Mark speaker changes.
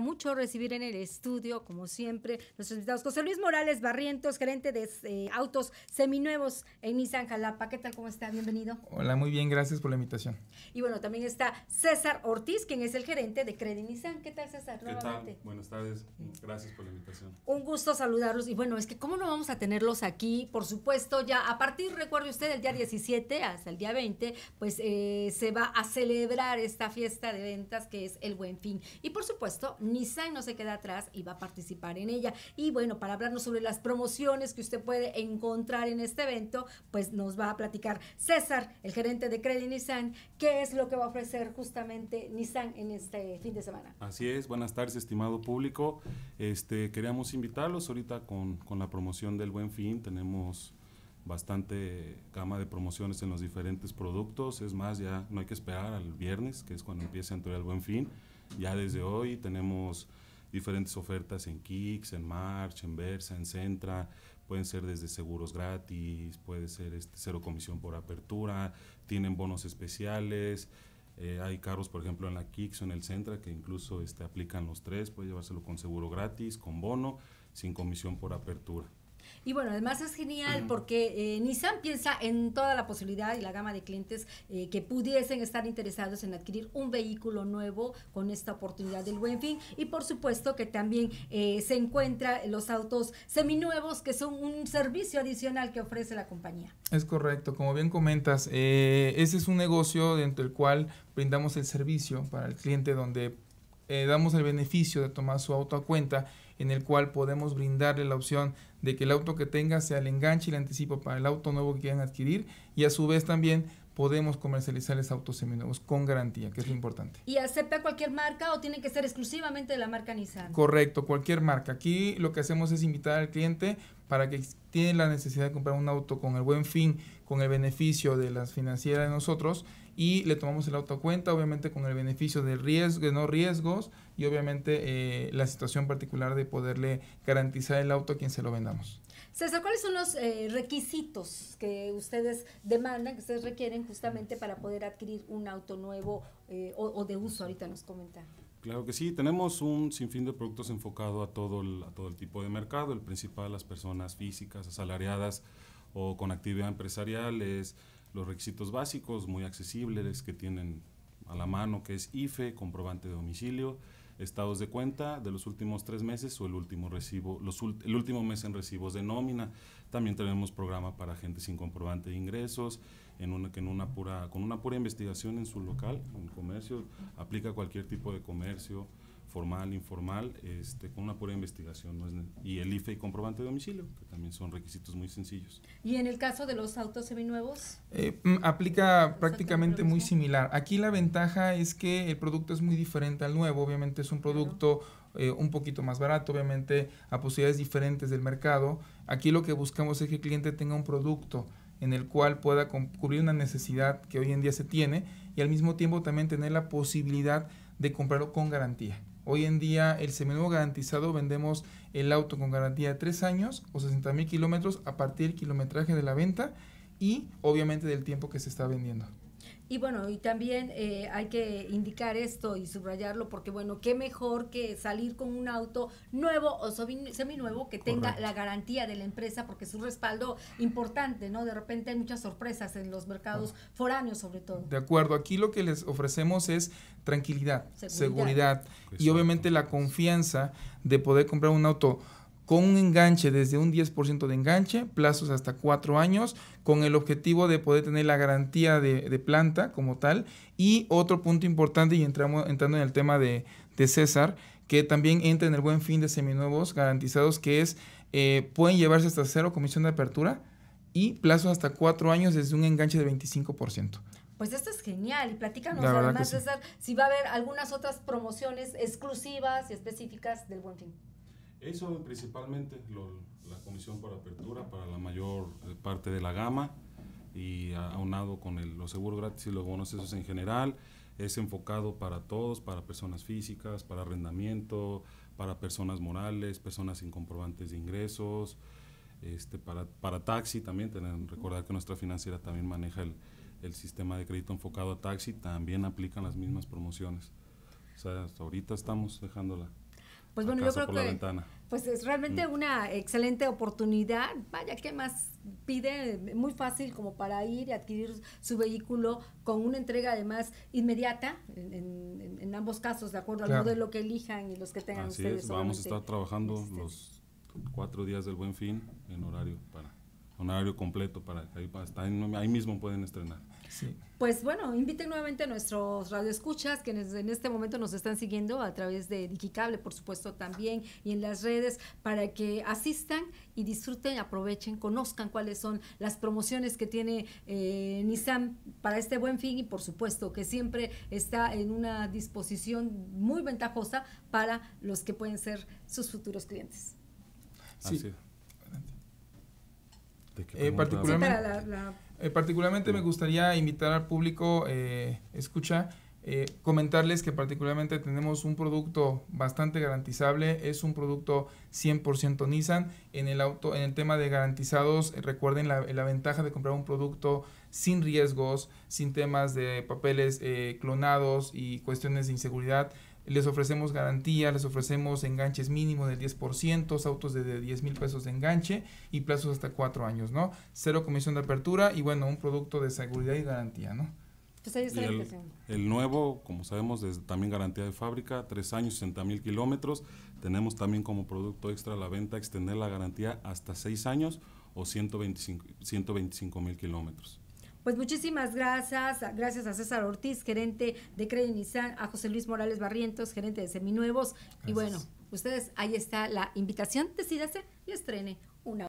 Speaker 1: mucho recibir en el estudio, como siempre, nuestros invitados. José Luis Morales Barrientos, gerente de eh, autos seminuevos en Nissan Jalapa. ¿Qué tal? ¿Cómo está? Bienvenido.
Speaker 2: Hola, muy bien, gracias por la invitación.
Speaker 1: Y bueno, también está César Ortiz, quien es el gerente de Credit Nissan. ¿Qué tal, César? ¿Qué Tal?
Speaker 2: Buenas tardes, gracias por la invitación.
Speaker 1: Un gusto saludarlos. Y bueno, es que cómo no vamos a tenerlos aquí, por supuesto, ya a partir, recuerde usted, del día 17 hasta el día 20, pues eh, se va a celebrar esta fiesta de ventas que es el Buen Fin. Y por supuesto, Nissan no se queda atrás y va a participar en ella. Y bueno, para hablarnos sobre las promociones que usted puede encontrar en este evento, pues nos va a platicar César, el gerente de Credit Nissan, qué es lo que va a ofrecer justamente Nissan en este fin de semana.
Speaker 3: Así es, buenas tardes, estimado público. Este, queríamos invitarlos ahorita con, con la promoción del Buen Fin. Tenemos bastante gama de promociones en los diferentes productos. Es más, ya no hay que esperar al viernes, que es cuando empieza a entrar el Buen Fin. Ya desde hoy tenemos diferentes ofertas en Kicks, en March, en Versa, en Centra, pueden ser desde seguros gratis, puede ser este, cero comisión por apertura, tienen bonos especiales, eh, hay carros, por ejemplo, en la Kicks o en el Centra que incluso este, aplican los tres, puede llevárselo con seguro gratis, con bono, sin comisión por apertura.
Speaker 1: Y bueno, además es genial porque eh, Nissan piensa en toda la posibilidad y la gama de clientes eh, que pudiesen estar interesados en adquirir un vehículo nuevo con esta oportunidad del buen fin. Y por supuesto que también eh, se encuentra los autos seminuevos que son un servicio adicional que ofrece la compañía.
Speaker 2: Es correcto, como bien comentas, ese es un negocio dentro del cual brindamos el servicio para el cliente donde eh, damos el beneficio de tomar su auto a cuenta, en el cual podemos brindarle la opción de que el auto que tenga sea el enganche y el anticipo para el auto nuevo que quieran adquirir y a su vez también podemos comercializarles autos seminuevos con garantía, que es lo importante.
Speaker 1: ¿Y acepta cualquier marca o tiene que ser exclusivamente de la marca Nissan?
Speaker 2: Correcto, cualquier marca. Aquí lo que hacemos es invitar al cliente para que tiene la necesidad de comprar un auto con el buen fin con el beneficio de las financieras de nosotros y le tomamos el auto a cuenta, obviamente con el beneficio de riesgo, de no riesgos y obviamente eh, la situación particular de poderle garantizar el auto a quien se lo vendamos.
Speaker 1: César, ¿cuáles son los eh, requisitos que ustedes demandan, que ustedes requieren justamente para poder adquirir un auto nuevo eh, o, de uso? Ahorita nos comenta.
Speaker 3: Claro que sí, tenemos un sinfín de productos enfocado a a todo el tipo de mercado, el principal, las personas físicas, asalariadas, o con actividad empresarial es los requisitos básicos muy accesibles que tienen a la mano, que es IFE, comprobante de domicilio, estados de cuenta de los últimos tres meses o el último recibo, el último mes en recibos de nómina. También tenemos programa para gente sin comprobante de ingresos, en en una pura, con una pura investigación en su local, en comercio, aplica cualquier tipo de comercio formal, informal, este, con una pura investigación. y el IFE y comprobante de domicilio, que también son requisitos
Speaker 2: muy sencillos.
Speaker 1: ¿Y en el caso de los autos seminuevos? Eh,
Speaker 2: mm, aplica prácticamente muy similar. Aquí la ventaja es que el producto es muy diferente al nuevo, obviamente es un producto... Eh, un poquito más barato, obviamente a posibilidades diferentes del mercado. Aquí lo que buscamos es que el cliente tenga un producto en el cual pueda cubrir una necesidad que hoy en día se tiene y al mismo tiempo también tener la posibilidad de comprarlo con garantía. Hoy en día el seminuevo garantizado vendemos el auto con garantía de 3 años o 60 mil kilómetros a partir del kilometraje de la venta y obviamente del tiempo que se está vendiendo.
Speaker 1: Y bueno, y también eh, hay que indicar esto y subrayarlo porque, bueno, qué mejor que salir con un auto nuevo o seminuevo que tenga la garantía de la empresa porque es un respaldo importante, ¿no? De repente hay muchas sorpresas en los mercados ah. foráneos sobre todo. De
Speaker 2: acuerdo, aquí lo que les ofrecemos es tranquilidad, seguridad, seguridad y obviamente la confianza de poder comprar un auto con un enganche desde un 10% de enganche, plazos hasta cuatro años, con el objetivo de poder tener la garantía de, planta como tal. Y otro punto importante, y entramos, entrando en el tema de, César, que también entra en el buen fin de seminuevos garantizados, que es, eh, pueden llevarse hasta cero comisión de apertura y plazos hasta cuatro años desde un enganche de 25%.
Speaker 1: Pues esto es genial. Y platícanos además, César, si va a haber algunas otras promociones exclusivas y específicas del Buen Fin.
Speaker 3: Eso principalmente lo, la comisión por apertura para la mayor parte de la gama y aunado con el, los seguros gratis y los bonos esos en general, es enfocado para todos, para personas físicas, para arrendamiento, para personas morales, personas sin comprobantes de ingresos, este, para, taxi también, tener, recordar que nuestra financiera también maneja el, el sistema de crédito enfocado a taxi, también aplican las mismas promociones. O sea, hasta ahorita estamos dejándola pues bueno, yo creo que
Speaker 1: pues es realmente mm. una excelente oportunidad. Vaya, ¿qué más pide? Muy fácil como para ir y adquirir su vehículo con una entrega además inmediata, en, ambos casos, de acuerdo a al modelo que elijan y los que tengan Así ustedes. vamos a estar
Speaker 3: trabajando este. los cuatro días del buen fin en horario para horario completo para ahí, mismo pueden estrenar.
Speaker 1: Pues bueno, inviten nuevamente a nuestros radioescuchas que en este momento nos están siguiendo a través de Digicable, por supuesto, también y en las redes para que asistan y disfruten, aprovechen, conozcan cuáles son las promociones que tiene eh, Nissan para este buen fin y por supuesto que siempre está en una disposición muy ventajosa para los que pueden ser sus futuros clientes.
Speaker 3: Así. Eh, particularmente,
Speaker 2: eh, particularmente me gustaría invitar al público, eh, escucha, comentarles que particularmente tenemos un producto bastante garantizable, es un producto 100% Nissan. En el, auto, en el tema de garantizados, recuerden la, la ventaja de comprar un producto sin riesgos, sin temas de papeles clonados y cuestiones de inseguridad les ofrecemos garantía, les ofrecemos enganches mínimos del 10%, autos de 10 mil pesos de enganche y plazos hasta cuatro años, ¿no? Cero comisión de apertura y bueno, un producto de seguridad y garantía, ¿no?
Speaker 1: Pues
Speaker 3: el, nuevo, como sabemos, es también garantía de fábrica, tres años, 60 mil kilómetros. Tenemos también como producto extra la venta, extender la garantía hasta seis años o 125 mil kilómetros.
Speaker 1: Pues muchísimas gracias, gracias a César Ortiz, gerente de Credit Nissan, a José Luis Morales Barrientos, gerente de Seminuevos. Y bueno, ustedes, ahí está la invitación, decídase y estrene una